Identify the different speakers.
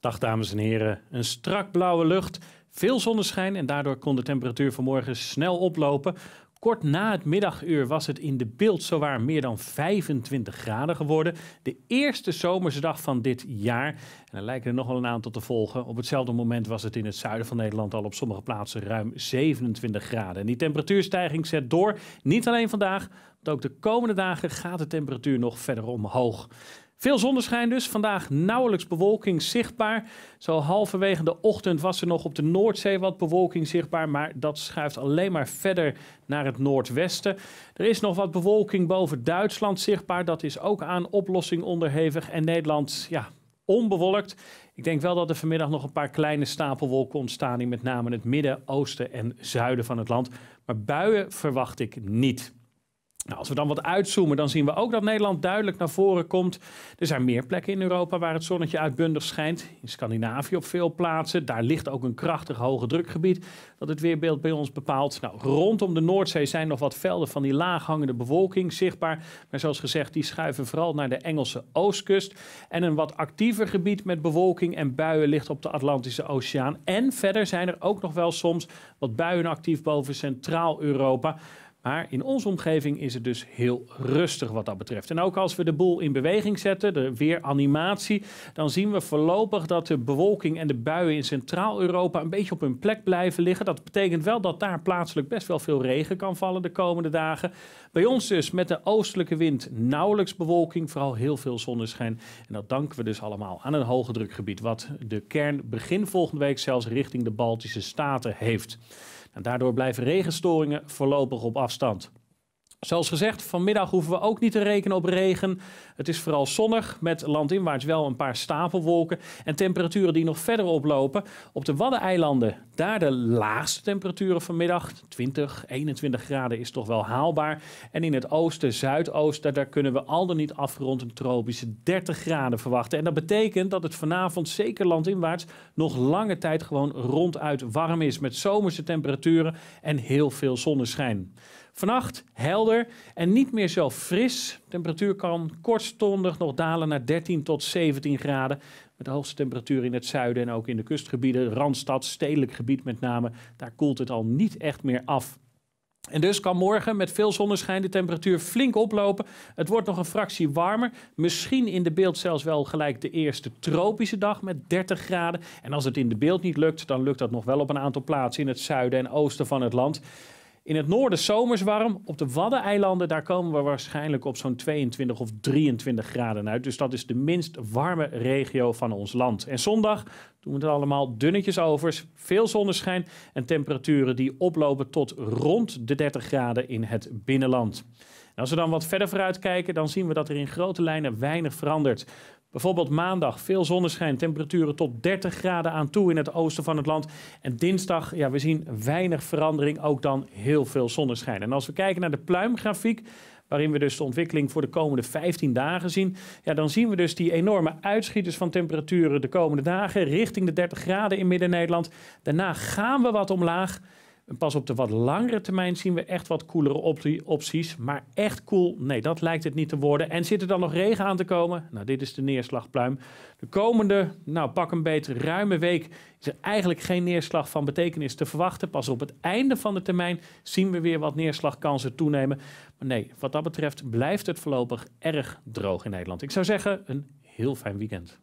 Speaker 1: Dag dames en heren. Een strak blauwe lucht, veel zonneschijn en daardoor kon de temperatuur vanmorgen snel oplopen. Kort na het middaguur was het in de beeld zowaar meer dan 25 graden geworden. De eerste zomerse dag van dit jaar. En er lijken er nog wel een aantal te volgen. Op hetzelfde moment was het in het zuiden van Nederland al op sommige plaatsen ruim 27 graden. En die temperatuurstijging zet door. Niet alleen vandaag, maar ook de komende dagen gaat de temperatuur nog verder omhoog. Veel zonneschijn dus. Vandaag nauwelijks bewolking zichtbaar. Zo halverwege de ochtend was er nog op de Noordzee wat bewolking zichtbaar. Maar dat schuift alleen maar verder naar het noordwesten. Er is nog wat bewolking boven Duitsland zichtbaar. Dat is ook aan oplossing onderhevig. En Nederland, ja, onbewolkt. Ik denk wel dat er vanmiddag nog een paar kleine stapelwolken ontstaan. In met name het midden, oosten en zuiden van het land. Maar buien verwacht ik niet. Nou, als we dan wat uitzoomen, dan zien we ook dat Nederland duidelijk naar voren komt. Er zijn meer plekken in Europa waar het zonnetje uitbundig schijnt. In Scandinavië op veel plaatsen. Daar ligt ook een krachtig hoge drukgebied dat het weerbeeld bij ons bepaalt. Nou, rondom de Noordzee zijn nog wat velden van die laaghangende bewolking zichtbaar. Maar zoals gezegd, die schuiven vooral naar de Engelse oostkust. En een wat actiever gebied met bewolking en buien ligt op de Atlantische Oceaan. En verder zijn er ook nog wel soms wat buien actief boven Centraal-Europa. Maar in onze omgeving is het dus heel rustig wat dat betreft. En ook als we de boel in beweging zetten, de weer animatie, dan zien we voorlopig dat de bewolking en de buien in Centraal-Europa een beetje op hun plek blijven liggen. Dat betekent wel dat daar plaatselijk best wel veel regen kan vallen de komende dagen. Bij ons dus met de oostelijke wind nauwelijks bewolking, vooral heel veel zonneschijn. En dat danken we dus allemaal aan een hoge drukgebied, wat de kern begin volgende week zelfs richting de Baltische Staten heeft. En daardoor blijven regenstoringen voorlopig op afstand. Zoals gezegd, vanmiddag hoeven we ook niet te rekenen op regen. Het is vooral zonnig, met landinwaarts wel een paar stapelwolken en temperaturen die nog verder oplopen. Op de Waddeneilanden, daar de laagste temperaturen vanmiddag, 20, 21 graden is toch wel haalbaar. En in het oosten, zuidoosten, daar kunnen we al dan niet afgerond een tropische 30 graden verwachten. En dat betekent dat het vanavond, zeker landinwaarts, nog lange tijd gewoon ronduit warm is, met zomerse temperaturen en heel veel zonneschijn. Vannacht helder en niet meer zo fris. De temperatuur kan kortstondig nog dalen naar 13 tot 17 graden. Met de hoogste temperatuur in het zuiden en ook in de kustgebieden, Randstad, stedelijk gebied met name. Daar koelt het al niet echt meer af. En dus kan morgen met veel zonneschijn de temperatuur flink oplopen. Het wordt nog een fractie warmer. Misschien in de beeld zelfs wel gelijk de eerste tropische dag met 30 graden. En als het in de beeld niet lukt, dan lukt dat nog wel op een aantal plaatsen in het zuiden en oosten van het land. In het noorden zomerswarm. Op de Waddeneilanden, daar komen we waarschijnlijk op zo'n 22 of 23 graden uit. Dus dat is de minst warme regio van ons land. En zondag doen we het allemaal dunnetjes over. Veel zonneschijn en temperaturen die oplopen tot rond de 30 graden in het binnenland als we dan wat verder vooruit kijken, dan zien we dat er in grote lijnen weinig verandert. Bijvoorbeeld maandag veel zonneschijn, temperaturen tot 30 graden aan toe in het oosten van het land. En dinsdag, ja, we zien weinig verandering, ook dan heel veel zonneschijn. En als we kijken naar de pluimgrafiek, waarin we dus de ontwikkeling voor de komende 15 dagen zien. Ja, dan zien we dus die enorme uitschieters van temperaturen de komende dagen richting de 30 graden in Midden-Nederland. Daarna gaan we wat omlaag. En pas op de wat langere termijn zien we echt wat koelere opties. Maar echt cool, nee, dat lijkt het niet te worden. En zit er dan nog regen aan te komen? Nou, dit is de neerslagpluim. De komende, nou pak een beetje ruime week is er eigenlijk geen neerslag van betekenis te verwachten. Pas op het einde van de termijn zien we weer wat neerslagkansen toenemen. Maar nee, wat dat betreft blijft het voorlopig erg droog in Nederland. Ik zou zeggen, een heel fijn weekend.